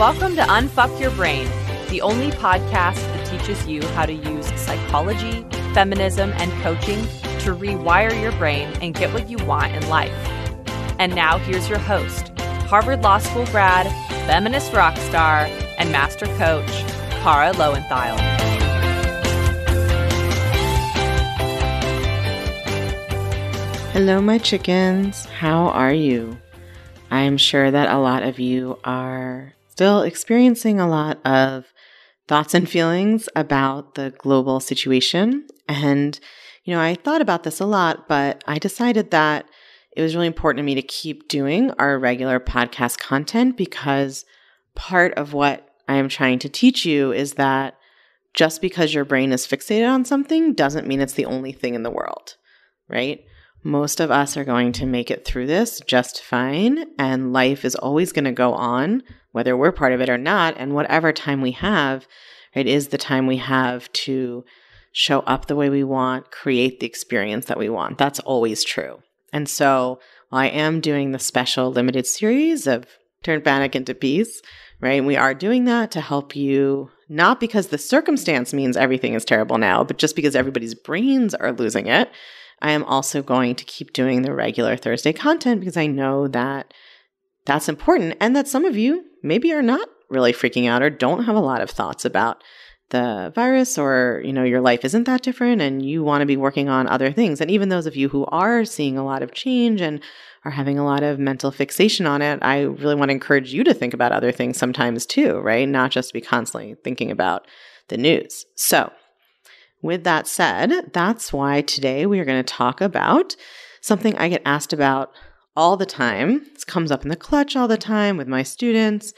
Welcome to Unfuck Your Brain, the only podcast that teaches you how to use psychology, feminism, and coaching to rewire your brain and get what you want in life. And now here's your host, Harvard Law School grad, feminist rock star, and master coach, Kara Lowenthal. Hello, my chickens. How are you? I am sure that a lot of you are still experiencing a lot of thoughts and feelings about the global situation. And, you know, I thought about this a lot, but I decided that it was really important to me to keep doing our regular podcast content because part of what I am trying to teach you is that just because your brain is fixated on something doesn't mean it's the only thing in the world, right? most of us are going to make it through this just fine, and life is always going to go on, whether we're part of it or not. And whatever time we have, it is the time we have to show up the way we want, create the experience that we want. That's always true. And so I am doing the special limited series of Turn Panic into Peace, right? we are doing that to help you, not because the circumstance means everything is terrible now, but just because everybody's brains are losing it I am also going to keep doing the regular Thursday content because I know that that's important and that some of you maybe are not really freaking out or don't have a lot of thoughts about the virus or you know your life isn't that different and you want to be working on other things and even those of you who are seeing a lot of change and are having a lot of mental fixation on it i really want to encourage you to think about other things sometimes too right not just be constantly thinking about the news so with that said, that's why today we are going to talk about something I get asked about all the time. This comes up in the clutch all the time with my students.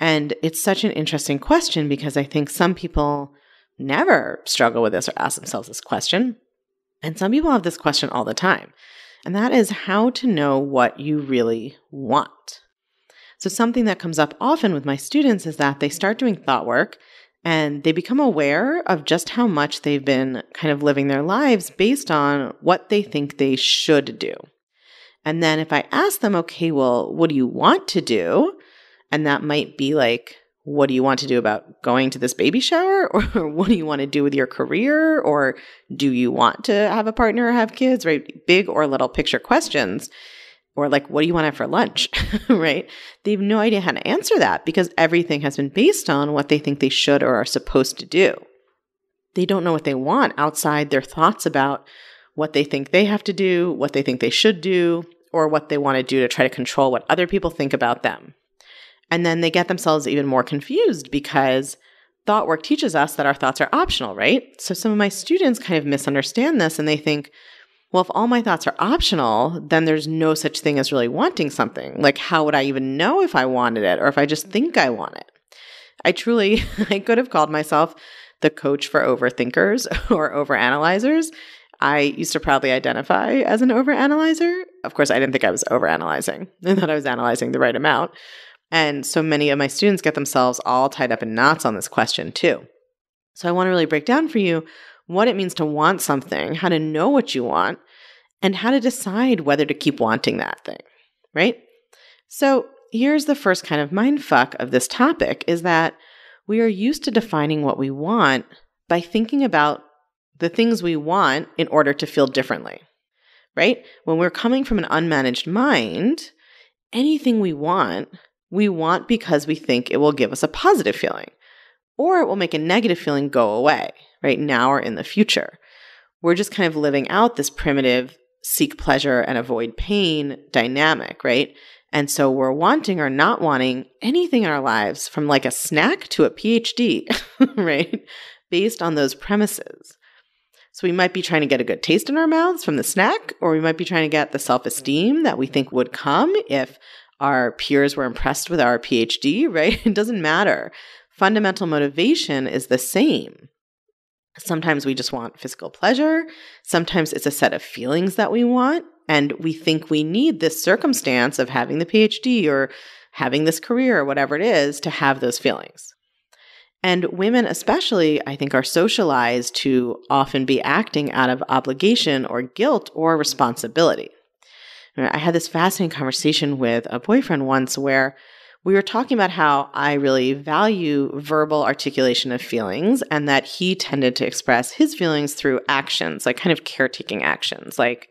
And it's such an interesting question because I think some people never struggle with this or ask themselves this question. And some people have this question all the time. And that is how to know what you really want. So, something that comes up often with my students is that they start doing thought work and they become aware of just how much they've been kind of living their lives based on what they think they should do. And then if I ask them, okay, well, what do you want to do? And that might be like, what do you want to do about going to this baby shower? Or what do you want to do with your career? Or do you want to have a partner or have kids? Right? Big or little picture questions or like what do you want to have for lunch right they have no idea how to answer that because everything has been based on what they think they should or are supposed to do they don't know what they want outside their thoughts about what they think they have to do what they think they should do or what they want to do to try to control what other people think about them and then they get themselves even more confused because thought work teaches us that our thoughts are optional, right? So some of my students kind of misunderstand this and they think well, if all my thoughts are optional, then there's no such thing as really wanting something. Like, how would I even know if I wanted it or if I just think I want it? I truly, I could have called myself the coach for overthinkers or overanalyzers. I used to proudly identify as an overanalyzer. Of course, I didn't think I was overanalyzing. I thought I was analyzing the right amount. And so many of my students get themselves all tied up in knots on this question, too. So I want to really break down for you what it means to want something, how to know what you want, and how to decide whether to keep wanting that thing, right? So, here's the first kind of mind fuck of this topic is that we are used to defining what we want by thinking about the things we want in order to feel differently, right? When we're coming from an unmanaged mind, anything we want, we want because we think it will give us a positive feeling or it will make a negative feeling go away right now or in the future. We're just kind of living out this primitive seek pleasure and avoid pain dynamic, right? And so we're wanting or not wanting anything in our lives from like a snack to a PhD, right? Based on those premises. So we might be trying to get a good taste in our mouths from the snack, or we might be trying to get the self esteem that we think would come if our peers were impressed with our PhD, right? It doesn't matter fundamental motivation is the same. Sometimes we just want physical pleasure. Sometimes it's a set of feelings that we want. And we think we need this circumstance of having the PhD or having this career or whatever it is to have those feelings. And women, especially, I think, are socialized to often be acting out of obligation or guilt or responsibility. I had this fascinating conversation with a boyfriend once where we were talking about how I really value verbal articulation of feelings and that he tended to express his feelings through actions, like kind of caretaking actions, like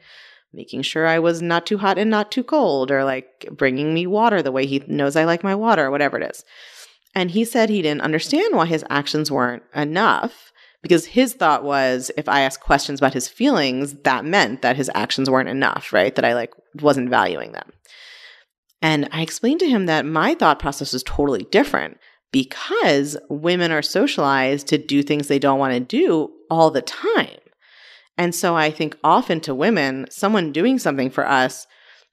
making sure I was not too hot and not too cold, or like bringing me water the way he knows I like my water, or whatever it is. And he said he didn't understand why his actions weren't enough because his thought was if I asked questions about his feelings, that meant that his actions weren't enough, right? That I like wasn't valuing them. And I explained to him that my thought process was totally different because women are socialized to do things they don't want to do all the time. And so I think often to women, someone doing something for us,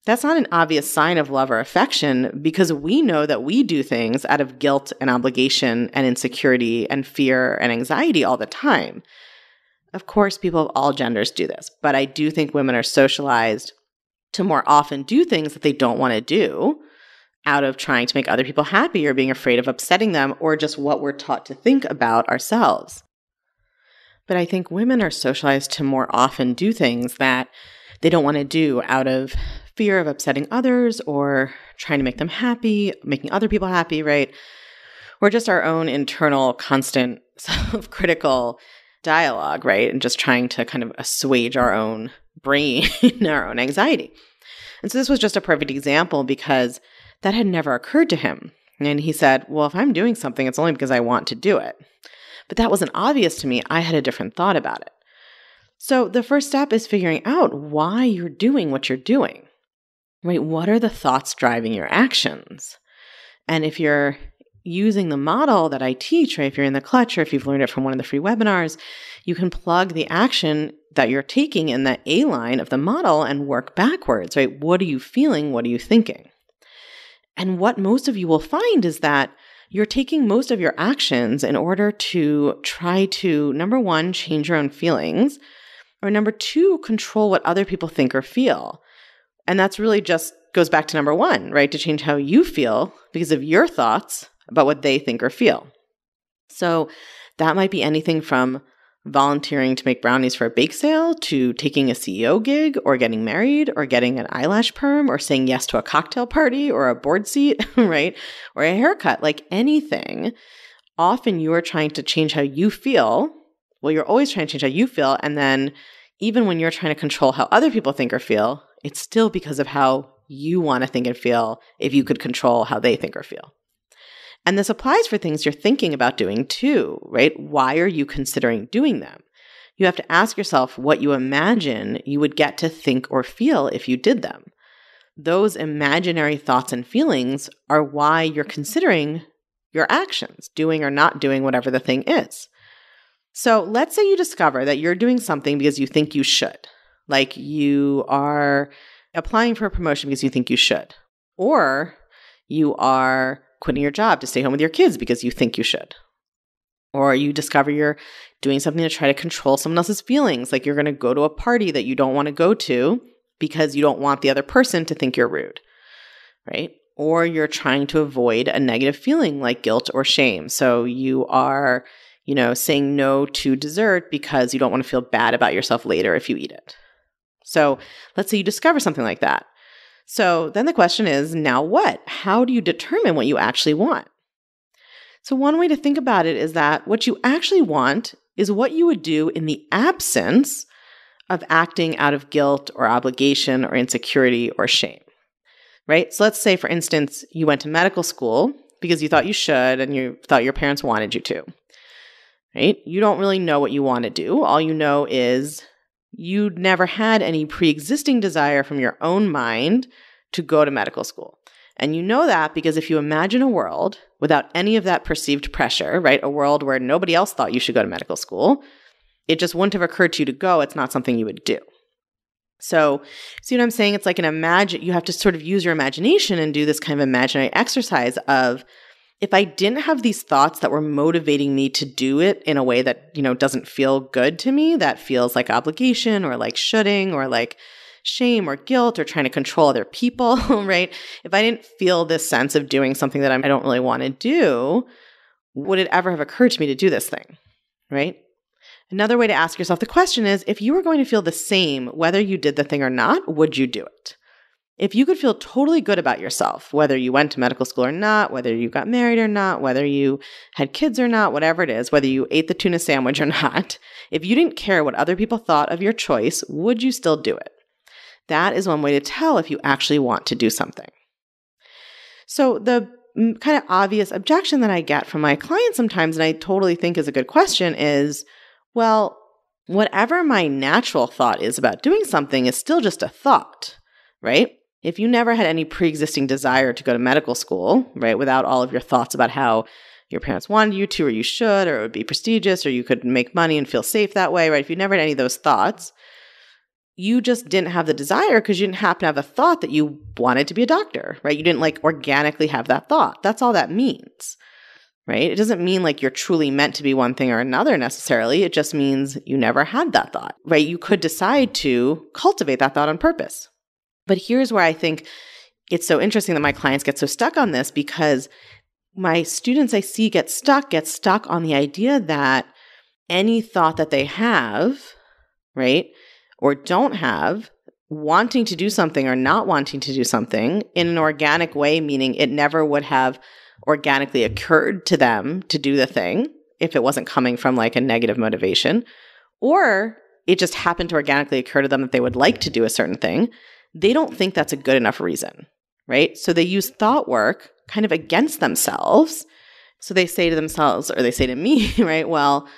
that's not an obvious sign of love or affection because we know that we do things out of guilt and obligation and insecurity and fear and anxiety all the time. Of course, people of all genders do this, but I do think women are socialized to more often do things that they don't want to do out of trying to make other people happy or being afraid of upsetting them or just what we're taught to think about ourselves. But I think women are socialized to more often do things that they don't want to do out of fear of upsetting others or trying to make them happy, making other people happy, right? Or just our own internal constant self critical dialogue, right? And just trying to kind of assuage our own brain our own anxiety. And so this was just a perfect example because that had never occurred to him. And he said, Well, if I'm doing something, it's only because I want to do it. But that wasn't obvious to me. I had a different thought about it. So the first step is figuring out why you're doing what you're doing, right? What are the thoughts driving your actions? And if you're using the model that I teach, right? If you're in the clutch or if you've learned it from one of the free webinars, you can plug the action that you're taking in that A line of the model and work backwards, right? What are you feeling? What are you thinking? And what most of you will find is that you're taking most of your actions in order to try to, number one, change your own feelings, or number two, control what other people think or feel. And that's really just goes back to number one, right? To change how you feel because of your thoughts about what they think or feel. So that might be anything from volunteering to make brownies for a bake sale to taking a CEO gig or getting married or getting an eyelash perm or saying yes to a cocktail party or a board seat, right? Or a haircut, like anything. Often you are trying to change how you feel. Well, you're always trying to change how you feel. And then even when you're trying to control how other people think or feel, it's still because of how you want to think and feel if you could control how they think or feel. And this applies for things you're thinking about doing too, right? Why are you considering doing them? You have to ask yourself what you imagine you would get to think or feel if you did them. Those imaginary thoughts and feelings are why you're considering your actions, doing or not doing whatever the thing is. So let's say you discover that you're doing something because you think you should, like you are applying for a promotion because you think you should, or you are quitting your job to stay home with your kids because you think you should. Or you discover you're doing something to try to control someone else's feelings, like you're going to go to a party that you don't want to go to because you don't want the other person to think you're rude, right? Or you're trying to avoid a negative feeling like guilt or shame. So you are, you know, saying no to dessert because you don't want to feel bad about yourself later if you eat it. So let's say you discover something like that. So then the question is now what? How do you determine what you actually want? So, one way to think about it is that what you actually want is what you would do in the absence of acting out of guilt or obligation or insecurity or shame, right? So, let's say, for instance, you went to medical school because you thought you should and you thought your parents wanted you to, right? You don't really know what you want to do. All you know is you'd never had any pre existing desire from your own mind to go to medical school. And you know that because if you imagine a world without any of that perceived pressure, right, a world where nobody else thought you should go to medical school, it just wouldn't have occurred to you to go. It's not something you would do. So, see what I'm saying? It's like an imagine, you have to sort of use your imagination and do this kind of imaginary exercise of if I didn't have these thoughts that were motivating me to do it in a way that, you know, doesn't feel good to me, that feels like obligation or like shoulding or like shame or guilt or trying to control other people, right? If I didn't feel this sense of doing something that I don't really want to do, would it ever have occurred to me to do this thing, right? Another way to ask yourself the question is if you were going to feel the same whether you did the thing or not, would you do it? If you could feel totally good about yourself, whether you went to medical school or not, whether you got married or not, whether you had kids or not, whatever it is, whether you ate the tuna sandwich or not, if you didn't care what other people thought of your choice, would you still do it? That is one way to tell if you actually want to do something. So, the mm, kind of obvious objection that I get from my clients sometimes, and I totally think is a good question, is well, whatever my natural thought is about doing something is still just a thought, right? if you never had any pre-existing desire to go to medical school, right, without all of your thoughts about how your parents wanted you to or you should or it would be prestigious or you could make money and feel safe that way, right? If you never had any of those thoughts, you just didn't have the desire because you didn't happen to have a thought that you wanted to be a doctor, right? You didn't like organically have that thought. That's all that means, right? It doesn't mean like you're truly meant to be one thing or another necessarily. It just means you never had that thought, right? You could decide to cultivate that thought on purpose, but here's where I think it's so interesting that my clients get so stuck on this because my students I see get stuck, get stuck on the idea that any thought that they have, right, or don't have, wanting to do something or not wanting to do something in an organic way, meaning it never would have organically occurred to them to do the thing if it wasn't coming from like a negative motivation, or it just happened to organically occur to them that they would like to do a certain thing they don't think that's a good enough reason, right? So they use thought work kind of against themselves. So they say to themselves, or they say to me, right? Well,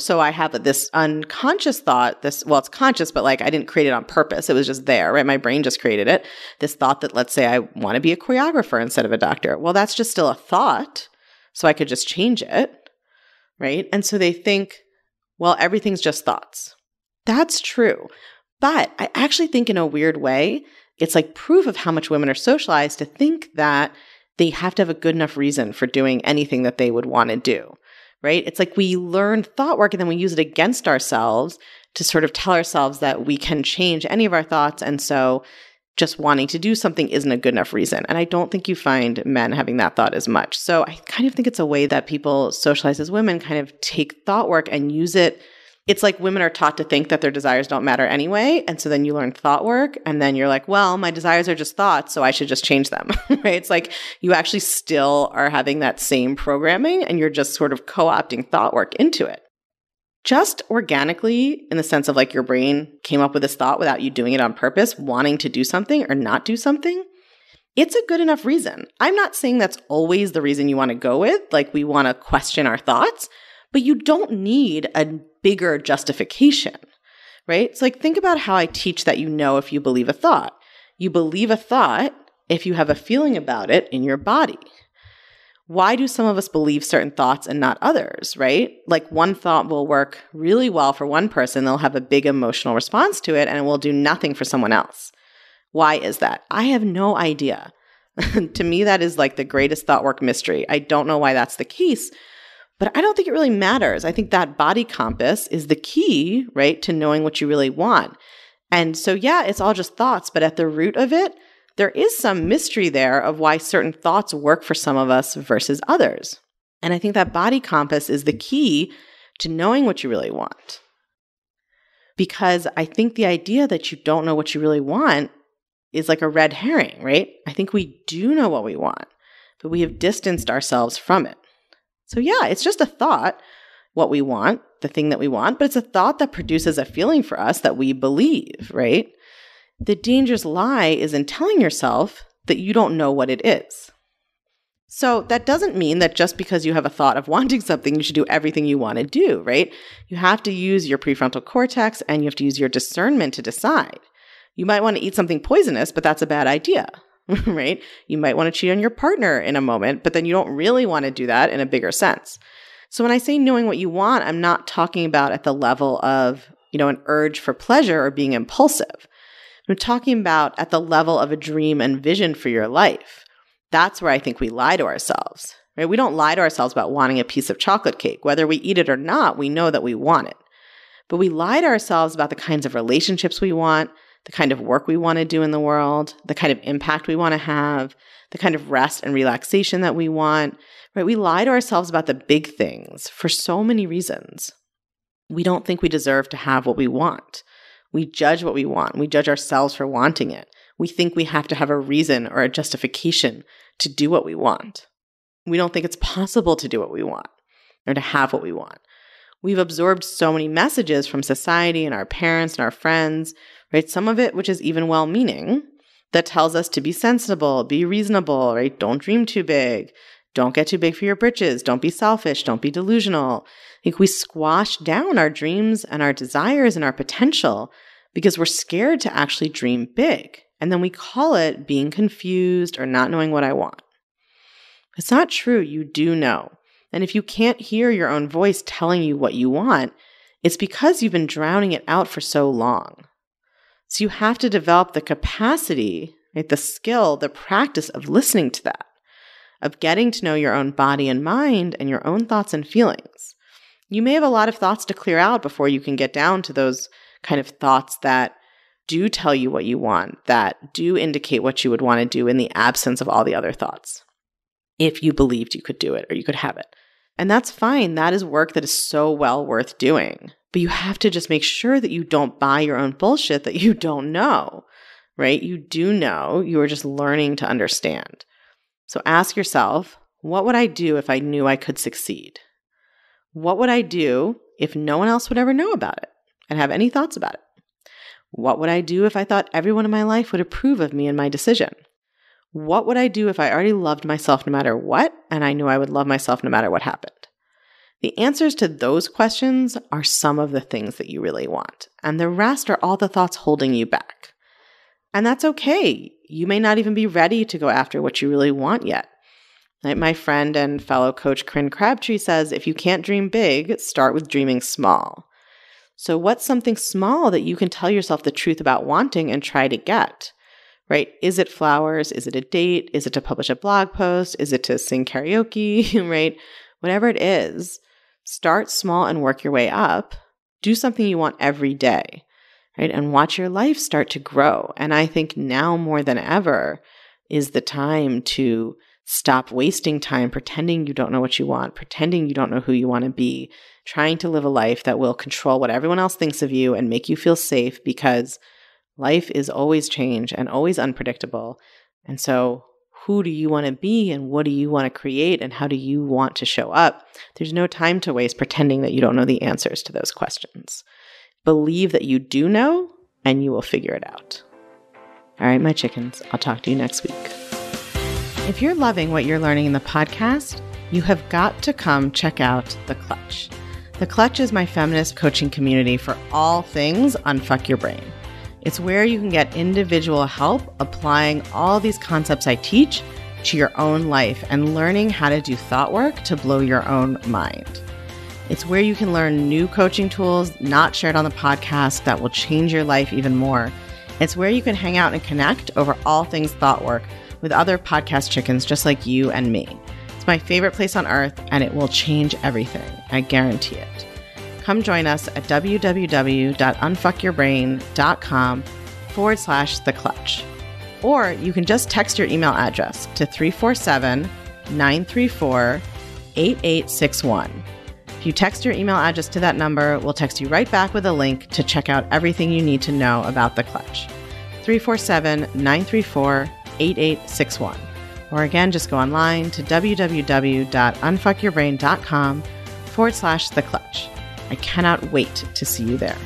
so I have this unconscious thought, this, well, it's conscious, but like I didn't create it on purpose. It was just there, right? My brain just created it. This thought that, let's say, I want to be a choreographer instead of a doctor. Well, that's just still a thought. So I could just change it, right? And so they think, well, everything's just thoughts. That's true. But I actually think, in a weird way, it's like proof of how much women are socialized to think that they have to have a good enough reason for doing anything that they would want to do, right? It's like we learn thought work and then we use it against ourselves to sort of tell ourselves that we can change any of our thoughts. And so just wanting to do something isn't a good enough reason. And I don't think you find men having that thought as much. So I kind of think it's a way that people socialize as women kind of take thought work and use it it's like women are taught to think that their desires don't matter anyway. And so then you learn thought work, and then you're like, well, my desires are just thoughts, so I should just change them, right? It's like you actually still are having that same programming, and you're just sort of co opting thought work into it. Just organically, in the sense of like your brain came up with this thought without you doing it on purpose, wanting to do something or not do something, it's a good enough reason. I'm not saying that's always the reason you want to go with. Like, we want to question our thoughts. But you don't need a bigger justification, right? It's like, think about how I teach that you know if you believe a thought. You believe a thought if you have a feeling about it in your body. Why do some of us believe certain thoughts and not others, right? Like one thought will work really well for one person, they'll have a big emotional response to it, and it will do nothing for someone else. Why is that? I have no idea. to me, that is like the greatest thought work mystery. I don't know why that's the case, but I don't think it really matters. I think that body compass is the key, right, to knowing what you really want. And so, yeah, it's all just thoughts, but at the root of it, there is some mystery there of why certain thoughts work for some of us versus others. And I think that body compass is the key to knowing what you really want. Because I think the idea that you don't know what you really want is like a red herring, right? I think we do know what we want, but we have distanced ourselves from it. So, yeah, it's just a thought, what we want, the thing that we want, but it's a thought that produces a feeling for us that we believe, right? The dangerous lie is in telling yourself that you don't know what it is. So, that doesn't mean that just because you have a thought of wanting something, you should do everything you want to do, right? You have to use your prefrontal cortex and you have to use your discernment to decide. You might want to eat something poisonous, but that's a bad idea. right? You might want to cheat on your partner in a moment, but then you don't really want to do that in a bigger sense. So when I say knowing what you want, I'm not talking about at the level of, you know, an urge for pleasure or being impulsive. I'm talking about at the level of a dream and vision for your life. That's where I think we lie to ourselves. Right? We don't lie to ourselves about wanting a piece of chocolate cake. Whether we eat it or not, we know that we want it. But we lie to ourselves about the kinds of relationships we want, the kind of work we want to do in the world, the kind of impact we want to have, the kind of rest and relaxation that we want, right? We lie to ourselves about the big things for so many reasons. We don't think we deserve to have what we want. We judge what we want. We judge ourselves for wanting it. We think we have to have a reason or a justification to do what we want. We don't think it's possible to do what we want or to have what we want. We've absorbed so many messages from society and our parents and our friends right? Some of it, which is even well meaning, that tells us to be sensible, be reasonable, right? Don't dream too big. Don't get too big for your britches. Don't be selfish. Don't be delusional. Like we squash down our dreams and our desires and our potential because we're scared to actually dream big. And then we call it being confused or not knowing what I want. It's not true. You do know. And if you can't hear your own voice telling you what you want, it's because you've been drowning it out for so long. So you have to develop the capacity, right, the skill, the practice of listening to that, of getting to know your own body and mind and your own thoughts and feelings. You may have a lot of thoughts to clear out before you can get down to those kind of thoughts that do tell you what you want, that do indicate what you would want to do in the absence of all the other thoughts, if you believed you could do it or you could have it. And that's fine. That is work that is so well worth doing. But you have to just make sure that you don't buy your own bullshit that you don't know, right? You do know, you are just learning to understand. So ask yourself, what would I do if I knew I could succeed? What would I do if no one else would ever know about it and have any thoughts about it? What would I do if I thought everyone in my life would approve of me and my decision? What would I do if I already loved myself no matter what and I knew I would love myself no matter what happened? The answers to those questions are some of the things that you really want, and the rest are all the thoughts holding you back. And that's okay. You may not even be ready to go after what you really want yet. Like my friend and fellow coach Kryn Crabtree says if you can't dream big, start with dreaming small. So, what's something small that you can tell yourself the truth about wanting and try to get? Right? Is it flowers? Is it a date? Is it to publish a blog post? Is it to sing karaoke? right? Whatever it is, Start small and work your way up. Do something you want every day, right? And watch your life start to grow. And I think now more than ever is the time to stop wasting time pretending you don't know what you want, pretending you don't know who you want to be, trying to live a life that will control what everyone else thinks of you and make you feel safe because life is always change and always unpredictable. And so who do you want to be and what do you want to create and how do you want to show up? There's no time to waste pretending that you don't know the answers to those questions. Believe that you do know and you will figure it out. All right, my chickens, I'll talk to you next week. If you're loving what you're learning in the podcast, you have got to come check out The Clutch. The Clutch is my feminist coaching community for all things unfuck your brain. It's where you can get individual help applying all these concepts I teach to your own life and learning how to do thought work to blow your own mind. It's where you can learn new coaching tools not shared on the podcast that will change your life even more. It's where you can hang out and connect over all things thought work with other podcast chickens just like you and me. It's my favorite place on earth and it will change everything. I guarantee it come join us at www.unfuckyourbrain.com forward slash the clutch. Or you can just text your email address to 347 934 8861. If you text your email address to that number, we'll text you right back with a link to check out everything you need to know about the clutch. 347 934 8861. Or again, just go online to www.unfuckyourbrain.com forward slash the clutch. I cannot wait to see you there.